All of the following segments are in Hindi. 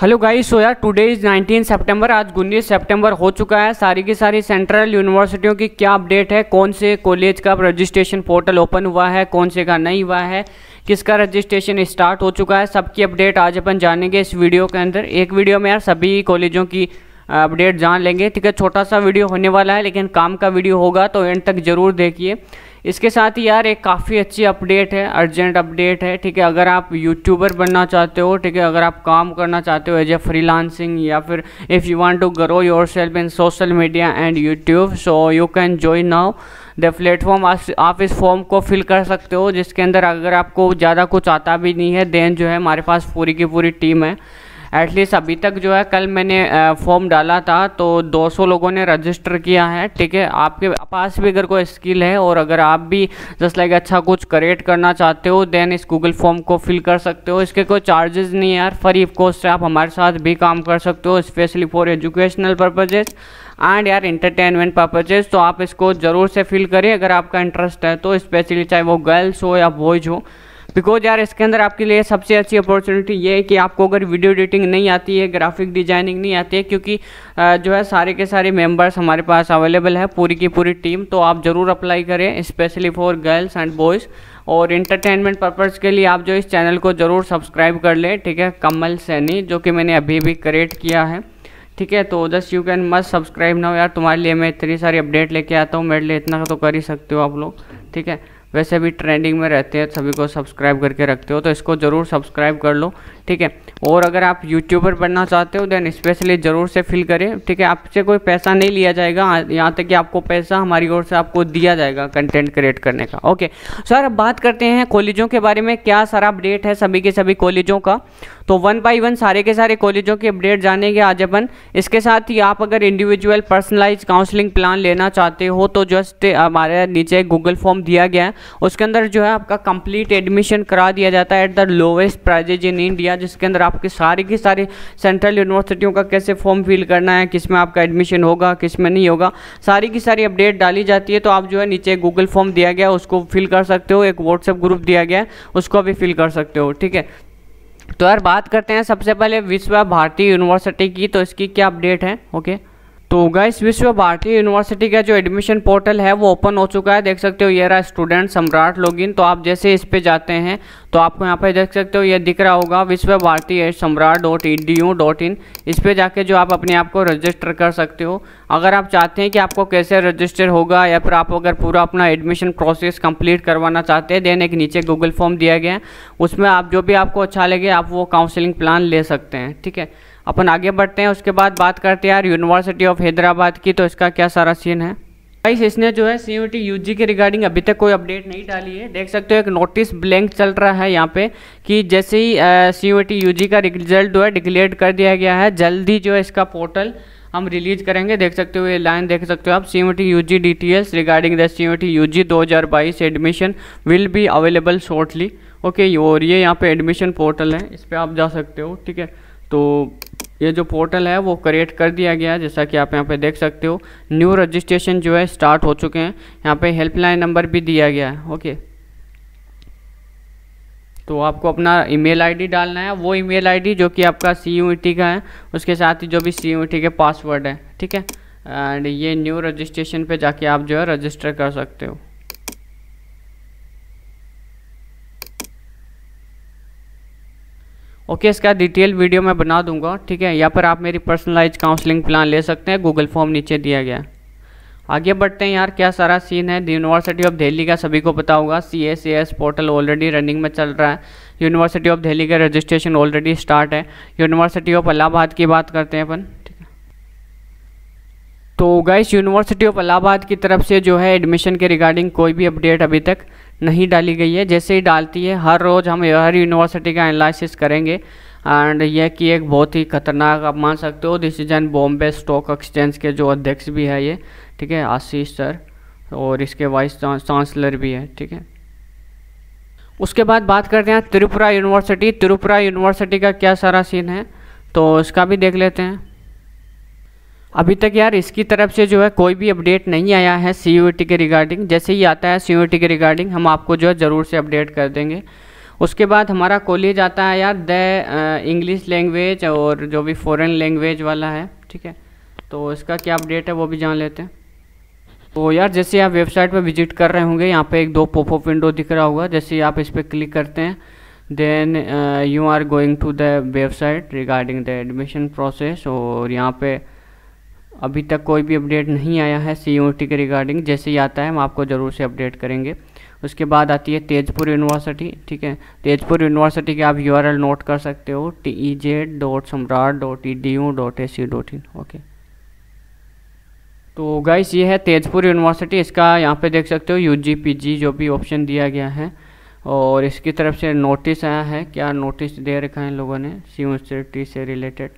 हेलो गाइस सो यार टुडे इज़ 19 सितंबर आज उन्नीस सितंबर हो चुका है सारी की सारी सेंट्रल यूनिवर्सिटियों की क्या अपडेट है कौन से कॉलेज का रजिस्ट्रेशन पोर्टल ओपन हुआ है कौन से का नहीं हुआ है किसका रजिस्ट्रेशन स्टार्ट हो चुका है सबकी अपडेट आज अपन जानेंगे इस वीडियो के अंदर एक वीडियो में यार सभी कॉलेजों की अपडेट जान लेंगे ठीक है छोटा सा वीडियो होने वाला है लेकिन काम का वीडियो होगा तो एंड तक ज़रूर देखिए इसके साथ ही यार एक काफ़ी अच्छी अपडेट है अर्जेंट अपडेट है ठीक है अगर आप यूट्यूबर बनना चाहते हो ठीक है अगर आप काम करना चाहते हो एज ए फ्री या फिर if you want to grow yourself in social media and YouTube so you can join now the platform आप इस फॉर्म को फिल कर सकते हो जिसके अंदर अगर आपको ज़्यादा कुछ आता भी नहीं है देन जो है हमारे पास पूरी की पूरी टीम है एटलीस्ट अभी तक जो है कल मैंने फॉर्म डाला था तो 200 लोगों ने रजिस्टर किया है ठीक है आपके पास भी अगर कोई स्किल है और अगर आप भी जस्ट लाइक अच्छा कुछ क्रिएट करना चाहते हो देन इस गूगल फॉर्म को फिल कर सकते हो इसके कोई चार्जेस नहीं है यार फ्री ऑफ कॉस्ट आप हमारे साथ भी काम कर सकते हो specially for educational purposes and यार इंटरटेनमेंट पर्पजेज तो आप इसको ज़रूर से फिल करें अगर आपका इंटरेस्ट है तो स्पेशली चाहे वो गर्ल्स हो या बॉयज़ हो बिकॉज यार इसके अंदर आपके लिए सबसे अच्छी अपॉर्चुनिटी ये है कि आपको अगर वीडियो एडिटिंग नहीं आती है ग्राफिक डिजाइनिंग नहीं आती है क्योंकि जो है सारे के सारे मेंबर्स हमारे पास अवेलेबल है पूरी की पूरी टीम तो आप ज़रूर अप्लाई करें specially for girls and boys और इंटरटेनमेंट पर्पज़ के लिए आप जो इस चैनल को ज़रूर सब्सक्राइब कर लें ठीक है कमल सैनी जो कि मैंने अभी भी क्रिएट किया है ठीक है तो just you can must subscribe ना हो यार तुम्हारे लिए मैं इतनी सारी अपडेट लेके आता हूँ मेरे लिए इतना तो कर ही सकते हो आप लोग ठीक है वैसे भी ट्रेंडिंग में रहते हैं सभी को सब्सक्राइब करके रखते हो तो इसको ज़रूर सब्सक्राइब कर लो ठीक है और अगर आप यूट्यूबर बनना चाहते हो देन स्पेशली ज़रूर से फिल करें ठीक है आपसे कोई पैसा नहीं लिया जाएगा यहाँ तक कि आपको पैसा हमारी ओर से आपको दिया जाएगा कंटेंट क्रिएट करने का ओके सर अब बात करते हैं कॉलेजों के बारे में क्या सर अपडेट है सभी के सभी कॉलेजों का तो वन बाई वन सारे के सारे कॉलेजों की अपडेट जानेंगे आज अपन इसके साथ ही आप अगर इंडिविजुअल पर्सनलाइज काउंसलिंग प्लान लेना चाहते हो तो जस्ट हमारे नीचे गूगल फॉर्म दिया गया है उसके अंदर जो है आपका कंप्लीट एडमिशन करा दिया जाता है at the lowest prices in India जिसके अंदर आपके सारे के सारे सेंट्रल यूनिवर्सिटियों का कैसे फॉर्म फिल करना है किस में आपका एडमिशन होगा किस में नहीं होगा सारी की सारी अपडेट डाली जाती है तो आप जो है नीचे गूगल फॉर्म दिया गया उसको फिल कर सकते हो एक व्हाट्सएप ग्रुप दिया गया है उसको भी फिल कर सकते हो ठीक है तो यार बात करते हैं सबसे पहले विश्व भारती यूनिवर्सिटी की तो इसकी क्या अपडेट है ओके तो गाइस विश्व भारती यूनिवर्सिटी का जो एडमिशन पोर्टल है वो ओपन हो चुका है देख सकते हो ये रहा स्टूडेंट सम्राट लॉगिन तो आप जैसे इस पे जाते हैं तो आपको यहाँ पे देख सकते हो ये दिख रहा होगा Vishwa Bharati Samarth dot E D U dot in इस पर जाके जो आप अपने आप को रजिस्टर कर सकते हो अगर आप चाहते हैं कि आपको कैसे रजिस्टर होगा या फिर आप अगर पूरा अपना एडमिशन प्रोसेस कम्प्लीट करवाना चाहते हैं देन एक नीचे गूगल फॉर्म दिया गया है उसमें आप जो भी आपको अच्छा लगे आप वो काउंसिलिंग प्लान ले सकते हैं ठीक है अपन आगे बढ़ते हैं उसके बाद बात करते हैं यार यूनिवर्सिटी ऑफ हैदराबाद की तो इसका क्या सारा सीन है गाइस इसने जो है C U T U G के रिगार्डिंग अभी तक कोई अपडेट नहीं डाली है देख सकते हो एक नोटिस ब्लैंक चल रहा है यहाँ पे कि जैसे ही C U T U G का रिजल्ट जो है डिक्लेयर कर दिया गया है जल्दी जो है इसका पोर्टल हम रिलीज करेंगे देख सकते हो ये लाइन देख सकते हो आप C U T U G details regarding the C U T U G दो हज़ार बाईस admission will be available shortly okay और ये यहाँ पे एडमिशन पोर्टल है इस पर आप जा सकते हो ठीक है तो ये जो पोर्टल है वो क्रिएट कर दिया गया है जैसा कि आप यहाँ पे देख सकते हो न्यू रजिस्ट्रेशन जो है स्टार्ट हो चुके हैं यहाँ पे हेल्पलाइन नंबर भी दिया गया है ओके तो आपको अपना ईमेल आईडी डालना है वो ईमेल आईडी जो कि आपका सी e का है उसके साथ ही जो भी सी e के पासवर्ड है ठीक है एंड ये न्यू रजिस्ट्रेशन पर जाके आप जो है रजिस्टर कर सकते हो ओके इसका डिटेल वीडियो मैं बना दूंगा ठीक है यहाँ पर आप मेरी पर्सनलाइज काउंसलिंग प्लान ले सकते हैं गूगल फॉर्म नीचे दिया गया आगे बढ़ते हैं यार क्या सारा सीन है यूनिवर्सिटी ऑफ दिल्ली का सभी को पता होगा C S S portal already running में चल रहा है यूनिवर्सिटी ऑफ दिल्ली का रजिस्ट्रेशन ऑलरेडी स्टार्ट है यूनिवर्सिटी ऑफ इलाहाबाद की बात करते हैं अपन तो गाइस यूनिवर्सिटी ऑफ इलाहाबाद की तरफ से जो है एडमिशन के रिगार्डिंग कोई भी अपडेट अभी तक नहीं डाली गई है जैसे ही डालती है हर रोज़ हम हर यूनिवर्सिटी का एनालिसिस करेंगे एंड यह कि एक बहुत ही खतरनाक आप मान सकते हो डिसीजन बॉम्बे स्टॉक एक्सचेंज के जो अध्यक्ष भी है ये ठीक है आशीष सर और इसके वाइस चांसलर भी है ठीक है उसके बाद बात करते हैं त्रिपुरा यूनिवर्सिटी त्रिपुरा यूनिवर्सिटी का क्या सारा सीन है तो इसका भी देख लेते हैं अभी तक यार इसकी तरफ से जो है कोई भी अपडेट नहीं आया है सी के रिगार्डिंग जैसे ही आता है सी के रिगार्डिंग हम आपको जो है ज़रूर से अपडेट कर देंगे उसके बाद हमारा कॉलेज आता है यार द इंग्लिश लैंग्वेज और जो भी फॉरेन लैंग्वेज वाला है ठीक है तो इसका क्या अपडेट है वो भी जान लेते हैं तो यार जैसे आप वेबसाइट पर विजिट कर रहे होंगे यहाँ पे एक दो पोपो विंडो दिख रहा होगा जैसे आप इस पर क्लिक करते हैं then you are going to the website regarding the admission process और यहाँ पर अभी तक कोई भी अपडेट नहीं आया है सी के रिगार्डिंग जैसे ही आता है हम आपको ज़रूर से अपडेट करेंगे उसके बाद आती है तेजपुर यूनिवर्सिटी ठीक है तेजपुर यूनिवर्सिटी के आप यू नोट कर सकते हो T E J dot Samarth dot E D U dot A C dot in okay तो गाइस ये है तेजपुर यूनिवर्सिटी इसका यहाँ पे देख सकते हो यू जी पी जी जो भी ऑप्शन दिया गया है और इसकी तरफ से नोटिस आया है क्या नोटिस दे रखा है लोगों ने सी से रिलेटेड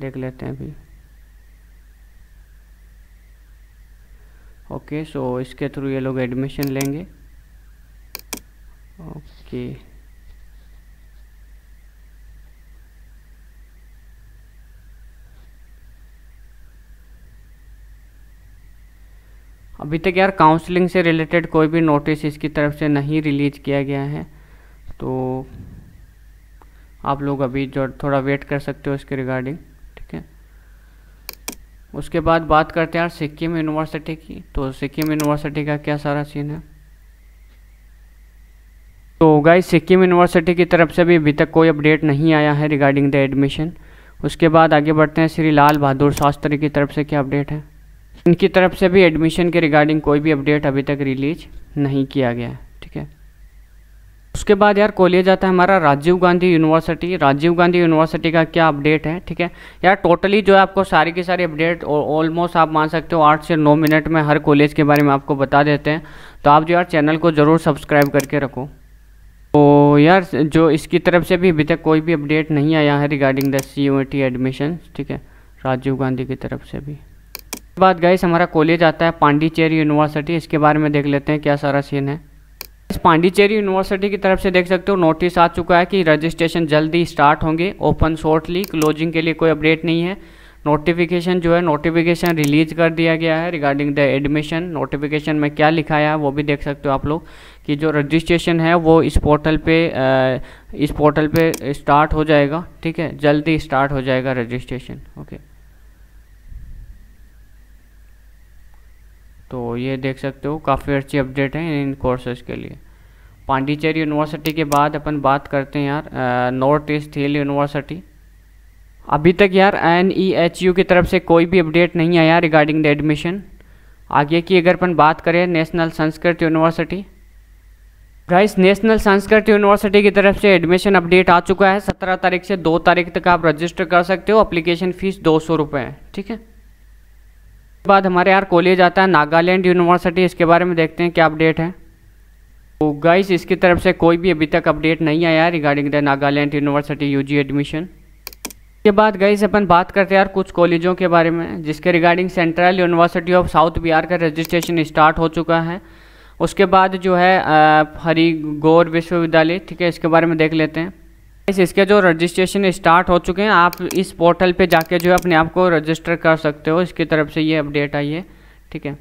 देख लेते हैं अभी ओके सो इसके थ्रू ये लोग एडमिशन लेंगे ओके अभी तक यार काउंसलिंग से रिलेटेड कोई भी नोटिस इसकी तरफ से नहीं रिलीज किया गया है तो आप लोग अभी जो थोड़ा वेट कर सकते हो इसके रिगार्डिंग उसके बाद बात करते हैं सिक्किम यूनिवर्सिटी की तो सिक्किम यूनिवर्सिटी का क्या सारा सीन है तो गाइस सिक्किम यूनिवर्सिटी की तरफ से भी अभी तक कोई अपडेट नहीं आया है रिगार्डिंग द एडमिशन उसके बाद आगे बढ़ते हैं श्री लाल बहादुर शास्त्री की तरफ से क्या अपडेट है इनकी तरफ से भी एडमिशन के रिगार्डिंग कोई भी अपडेट अभी तक रिलीज नहीं किया गया है उसके बाद यार कॉलेज जाता है हमारा राजीव गांधी यूनिवर्सिटी राजीव गांधी यूनिवर्सिटी का क्या अपडेट है ठीक है यार टोटली जो है आपको सारी की सारी अपडेट ऑलमोस्ट आप मान सकते हो आठ से नौ मिनट में हर कॉलेज के बारे में आपको बता देते हैं तो आप जो यार चैनल को ज़रूर सब्सक्राइब करके रखो तो यार जो इसकी तरफ से भी अभी तक कोई भी अपडेट नहीं आया है regarding the C U T admission ठीक है राजीव गांधी की तरफ से भी बाद गाइस हमारा कॉलेज आता है पांडिचेरी यूनिवर्सिटी इसके बारे में देख लेते हैं क्या सारा सीन है इस पांडिचेरी यूनिवर्सिटी की तरफ से देख सकते हो नोटिस आ चुका है कि रजिस्ट्रेशन जल्दी स्टार्ट होंगे ओपन शॉर्टली क्लोजिंग के लिए कोई अपडेट नहीं है नोटिफिकेशन जो है नोटिफिकेशन रिलीज कर दिया गया है रिगार्डिंग द एडमिशन नोटिफिकेशन में क्या लिखाया है वो भी देख सकते हो आप लोग कि जो रजिस्ट्रेशन है वो इस पोर्टल पे इस पोर्टल पे स्टार्ट हो जाएगा ठीक है जल्दी स्टार्ट हो जाएगा रजिस्ट्रेशन ओके तो ये देख सकते हो काफ़ी अच्छी अपडेट है इन कोर्सेज के लिए पांडिचेरी यूनिवर्सिटी के बाद अपन बात करते हैं यार नॉर्थ ईस्ट हिल यूनिवर्सिटी अभी तक यार एन ई एच यू की तरफ से कोई भी अपडेट नहीं आया रिगार्डिंग द एडमिशन आगे की अगर अपन बात करें national Sanskrit university guys national Sanskrit university की तरफ से एडमिशन अपडेट आ चुका है सत्रह तारीख से दो तारीख तक आप रजिस्टर कर सकते हो अप्लीकेशन फ़ीस दो सौ रुपये है ठीक है बाद हमारे यार कॉलेज आता है नागालैंड यूनिवर्सिटी इसके बारे में देखते हैं क्या अपडेट है तो गाइस इसकी तरफ से कोई भी अभी तक अपडेट नहीं आया regarding the Nagaland university UG admission के बाद गाइस अपन बात करते हैं यार कुछ कॉलेजों के बारे में जिसके regarding central university of south Bihar का रजिस्ट्रेशन स्टार्ट हो चुका है उसके बाद जो है हरी गौर विश्वविद्यालय ठीक है इसके बारे में देख लेते हैं इस इसके जो रजिस्ट्रेशन स्टार्ट हो चुके हैं आप इस पोर्टल पे जाके जो है अपने आप को रजिस्टर कर सकते हो इसकी तरफ से ये अपडेट आई है ठीक है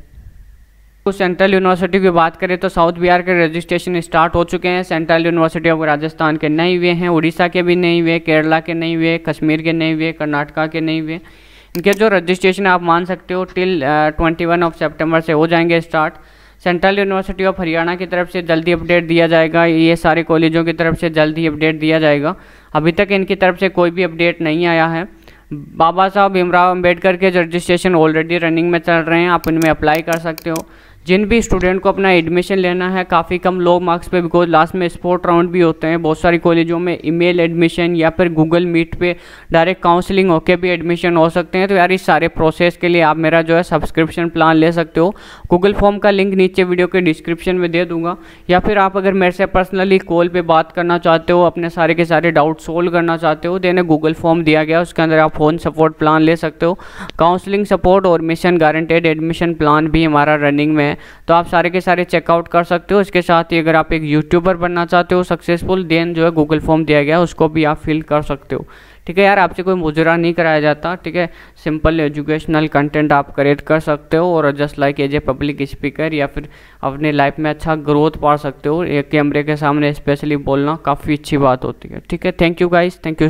तो सेंट्रल यूनिवर्सिटी की बात करें तो साउथ बिहार के रजिस्ट्रेशन स्टार्ट हो चुके हैं सेंट्रल यूनिवर्सिटी ऑफ राजस्थान के नहीं हुए हैं उड़ीसा के भी नहीं हुए केरला के नहीं हुए कश्मीर के नहीं हुए कर्नाटका के नहीं हुए इनके जो रजिस्ट्रेशन आप मान सकते हो till twenty one of September से हो जाएंगे start central university of Haryana की तरफ से जल्दी अपडेट दिया जाएगा ये सारे कॉलेजों की तरफ से जल्दी अपडेट दिया जाएगा अभी तक इनकी तरफ से कोई भी अपडेट नहीं आया है बाबा साहब भीमराव अम्बेडकर के रजिस्ट्रेशन ऑलरेडी रनिंग में चल रहे हैं आप इनमें अप्लाई कर सकते हो जिन भी स्टूडेंट को अपना एडमिशन लेना है काफ़ी कम लो मार्क्स पे बिकॉज लास्ट में स्पोर्ट राउंड भी होते हैं बहुत सारी कॉलेजों में ईमेल एडमिशन या फिर गूगल मीट पे डायरेक्ट काउंसलिंग होके भी एडमिशन हो सकते हैं तो यार इस सारे प्रोसेस के लिए आप मेरा जो है सब्सक्रिप्शन प्लान ले सकते हो गूगल फॉर्म का लिंक नीचे वीडियो के डिस्क्रिप्शन में दे दूंगा या फिर आप अगर मेरे से पर्सनली कॉल पर बात करना चाहते हो अपने सारे के सारे डाउट सोल्व करना चाहते हो देने गूगल फॉर्म दिया गया उसके अंदर आप फोन सपोर्ट प्लान ले सकते हो काउंसलिंग सपोर्ट और मिशन गारंटेड एडमिशन प्लान भी हमारा रनिंग में है हैं तो आप सारे के सारे चेकआउट कर सकते हो इसके साथ ही अगर आप एक यूट्यूबर बनना चाहते हो सक्सेसफुल देन जो है गूगल फॉर्म दिया गया उसको भी आप फिल कर सकते हो ठीक है यार आपसे कोई मुजरा नहीं कराया जाता ठीक है सिंपल एजुकेशनल कंटेंट आप क्रिएट कर सकते हो और just like as a public speaker या फिर अपने लाइफ में अच्छा ग्रोथ पा सकते हो एक कैमरे के सामने स्पेशली बोलना काफ़ी अच्छी बात होती है ठीक है thank you guys thank you